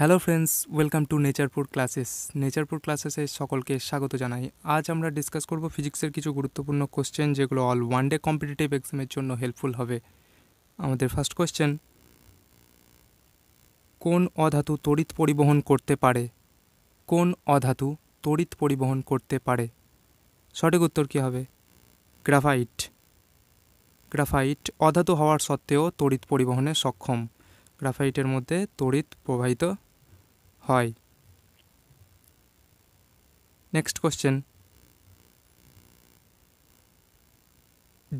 hello friends welcome to নেচারপুর classes নেচারপুর ক্লাসেসে সকলকে স্বাগত জানাই আজ আমরা ডিসকাস করব ফিজিক্সের কিছু গুরুত্বপূর্ণ কোশ্চেন যেগুলো অল ওয়ান ডে কম্পিটিটিভ এক্সামের জন্য হেল্পফুল হবে আমাদের ফার্স্ট কোশ্চেন কোন অধাতু তড়িৎ পরিবহন করতে পারে কোন অধাতু তড়িৎ পরিবহন করতে পারে সঠিক উত্তর কী হবে গ্রাফাইট গ্রাফাইট অধাতু হওয়ার সত্ত্বেও তড়িৎ পরিবহনে সক্ষম গ্রাফাইটের মধ্যে তড়িৎ প্রবাহিত হয় নেক্সট কোশ্চেন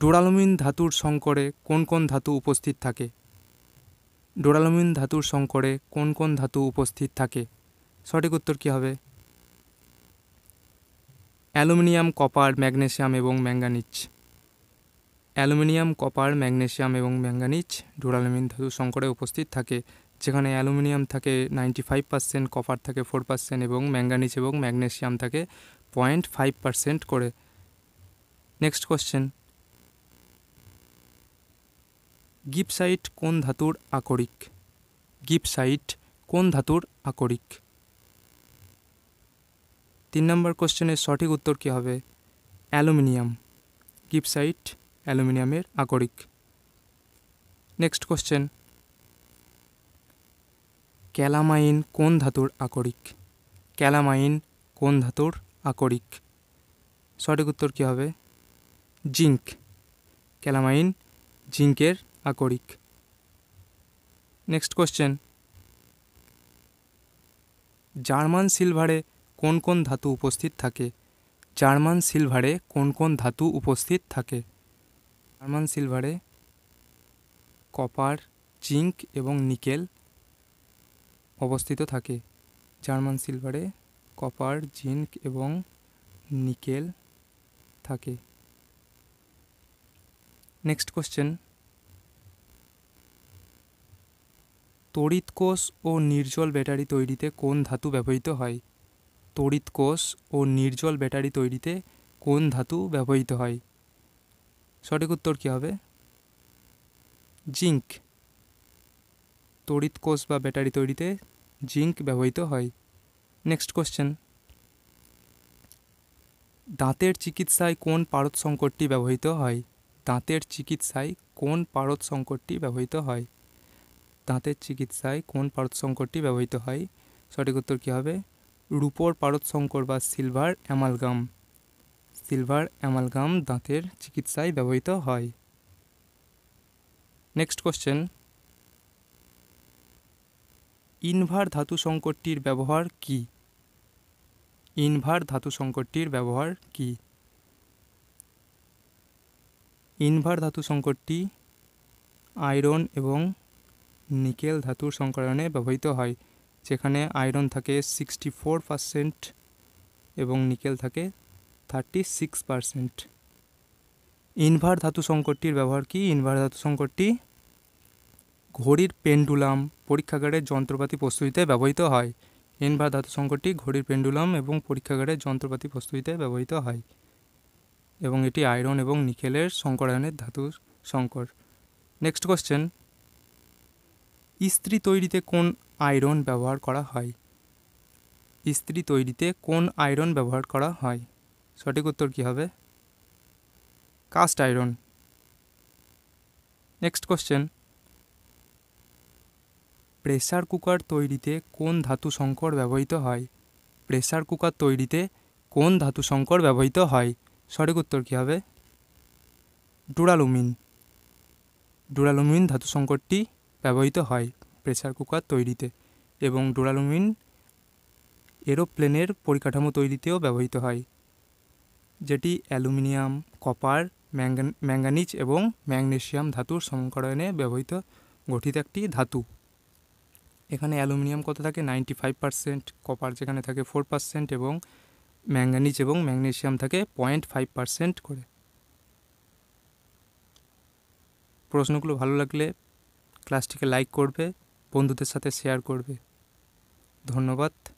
ডোরালোমিন ধাতুর সংকরে কোন কোন ধাতু উপস্থিত থাকে ডোরালোমিন ধাতুর সংকরে কোন কোন ধাতু উপস্থিত থাকে সঠিক উত্তর কী হবে অ্যালুমিনিয়াম কপার ম্যাগনেশিয়াম এবং ম্যাঙ্গানিজ অ্যালুমিনিয়াম কপার ম্যাগনেশিয়াম এবং ম্যাঙ্গানিজ ডোরালোমিন ধাতু সংকরে উপস্থিত থাকে যেখানে অ্যালুমিনিয়াম থাকে নাইনটি ফাইভ পার্সেন্ট কপার থাকে ফোর পার্সেন্ট এবং ম্যাঙ্গানিজ এবং ম্যাগনেশিয়াম থাকে পয়েন্ট ফাইভ পার্সেন্ট করে নেক্সট কোশ্চেন গিপসাইট কোন ধাতুর আকরিক গিপসাইট কোন ধাতুর আকরিক তিন নম্বর কোশ্চেনের সঠিক উত্তর কী হবে অ্যালুমিনিয়াম গিপসাইট অ্যালুমিনিয়ামের আকরিক নেক্সট কোশ্চেন ক্যালামাইন কোন ধাতুর আকরিক ক্যালামাইন কোন ধাতুর আকরিক সঠিক উত্তর কী হবে জিঙ্ক ক্যালামাইন জিঙ্কের আকরিক নেক্সট কোশ্চেন জার্মান সিলভারে কোন কোন ধাতু উপস্থিত থাকে জার্মান সিলভারে কোন কোন ধাতু উপস্থিত থাকে জার্মান সিলভারে কপার জিঙ্ক এবং নিকেল অবস্থিত থাকে জার্মান সিলভারে কপার জিঙ্ক এবং নিকেল থাকে নেক্সট কোশ্চেন তড়িৎ কোষ ও নির্জল ব্যাটারি তৈরিতে কোন ধাতু ব্যবহৃত হয় তড়িৎ কোষ ও নির্জল ব্যাটারি তৈরিতে কোন ধাতু ব্যবহৃত হয় সঠিক উত্তর কী হবে জিঙ্ক তড়িৎ কোষ বা ব্যাটারি তৈরিতে জিঙ্ক ব্যবহৃত হয় নেক্সট কোশ্চেন দাঁতের চিকিৎসায় কোন পারদ সংকটটি ব্যবহৃত হয় দাঁতের চিকিৎসায় কোন পারদ সংকটটি ব্যবহৃত হয় দাঁতের চিকিৎসায় কোন পারদ সংকটটি ব্যবহৃত হয় সঠিক উত্তর কী হবে রূপোর পারদ সংকর বা সিলভার অ্যামালগাম সিলভার অ্যামালগাম দাঁতের চিকিৎসায় ব্যবহৃত হয় নেক্সট কোশ্চেন ইনভার ধাতু সংকটটির ব্যবহার কি ইনভার ধাতু সংকটটির ব্যবহার কি ইনভার ধাতু সংকটটি আয়রন এবং নিকেল ধাতুর সংকরণে ব্যবহৃত হয় যেখানে আয়রন থাকে সিক্সটি ফোর পারসেন্ট এবং নিকেল থাকে থার্টি সিক্স পারসেন্ট ইনভার ধাতু সংকটটির ব্যবহার কি ইনভার ধাতু সংকটটি ঘড়ির পেন্ডুলাম পরীক্ষাগারের যন্ত্রপাতি প্রস্তুতিতে ব্যবহৃত হয় এনভা ধাতু সংকটটি ঘড়ির পেন্ডুলাম এবং পরীক্ষাগারের যন্ত্রপাতি প্রস্তুতিতে ব্যবহৃত হয় এবং এটি আয়রন এবং নিকেলের সংকরায়নের ধাতু সংকর নেক্সট কোশ্চেন ইস্ত্রি তৈরিতে কোন আয়রন ব্যবহার করা হয় ইস্ত্রি তৈরিতে কোন আয়রন ব্যবহার করা হয় সঠিক উত্তর কী হবে cast iron next question pressure cooker তৈরিতে কোন ধাতু সংকর ব্যবহৃত হয় প্রেসার কুকার তৈরিতে কোন ধাতু সংকর ব্যবহৃত হয় সঠিক উত্তর কী হবে ডুরালুমিন ডুরালুমিন ধাতু সংকরটি ব্যবহৃত হয় প্রেসার কুকার তৈরিতে এবং ডুরালুমিন এরোপ্লেনের পরিকাঠামো তৈরিতেও ব্যবহৃত হয় যেটি অ্যালুমিনিয়াম কপার ম্যাঙ্গানিজ এবং ম্যাগনেশিয়াম ধাতুর সংকরণে ব্যবহৃত গঠিত একটি ধাতু এখানে অ্যালুমিনিয়াম কত থাকে নাইনটি ফাইভ পার্সেন্ট কপার যেখানে থাকে ফোর পার্সেন্ট এবং ম্যাঙ্গানিজ এবং ম্যাগনেশিয়াম থাকে পয়েন্ট ফাইভ পার্সেন্ট করে প্রশ্নগুলো ভালো লাগলে ক্লাসটিকে লাইক করবে বন্ধুদের সাথে শেয়ার করবে ধন্যবাদ